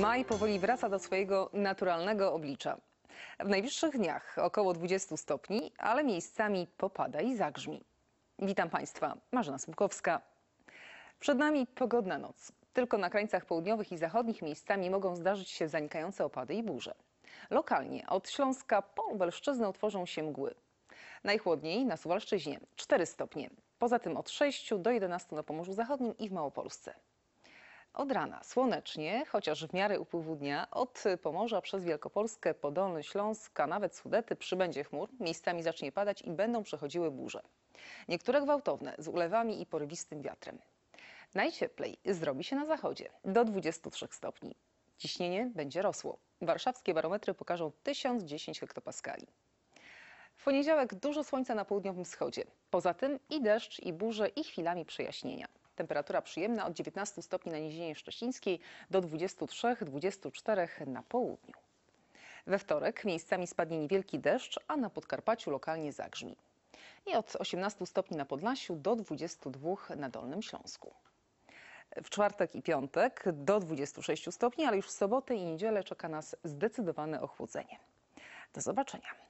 Maj powoli wraca do swojego naturalnego oblicza. W najbliższych dniach około 20 stopni, ale miejscami popada i zagrzmi. Witam Państwa, Marzena Słupkowska. Przed nami pogodna noc. Tylko na krańcach południowych i zachodnich miejscami mogą zdarzyć się zanikające opady i burze. Lokalnie od Śląska po Lubelszczyznę utworzą się mgły. Najchłodniej na Suwalszczyźnie 4 stopnie. Poza tym od 6 do 11 na Pomorzu Zachodnim i w Małopolsce. Od rana słonecznie, chociaż w miarę upływu dnia, od Pomorza przez Wielkopolskę, Podolny Śląsk, a nawet Sudety przybędzie chmur, miejscami zacznie padać i będą przechodziły burze. Niektóre gwałtowne, z ulewami i porywistym wiatrem. Najcieplej zrobi się na zachodzie, do 23 stopni. Ciśnienie będzie rosło. Warszawskie barometry pokażą 1010 hektopaskali. W poniedziałek dużo słońca na południowym wschodzie. Poza tym i deszcz, i burze, i chwilami przejaśnienia. Temperatura przyjemna od 19 stopni na Nizinie Szczecińskiej do 23-24 na południu. We wtorek miejscami spadnie niewielki deszcz, a na Podkarpaciu lokalnie zagrzmi. I od 18 stopni na Podlasiu do 22 na Dolnym Śląsku. W czwartek i piątek do 26 stopni, ale już w sobotę i niedzielę czeka nas zdecydowane ochłodzenie. Do zobaczenia.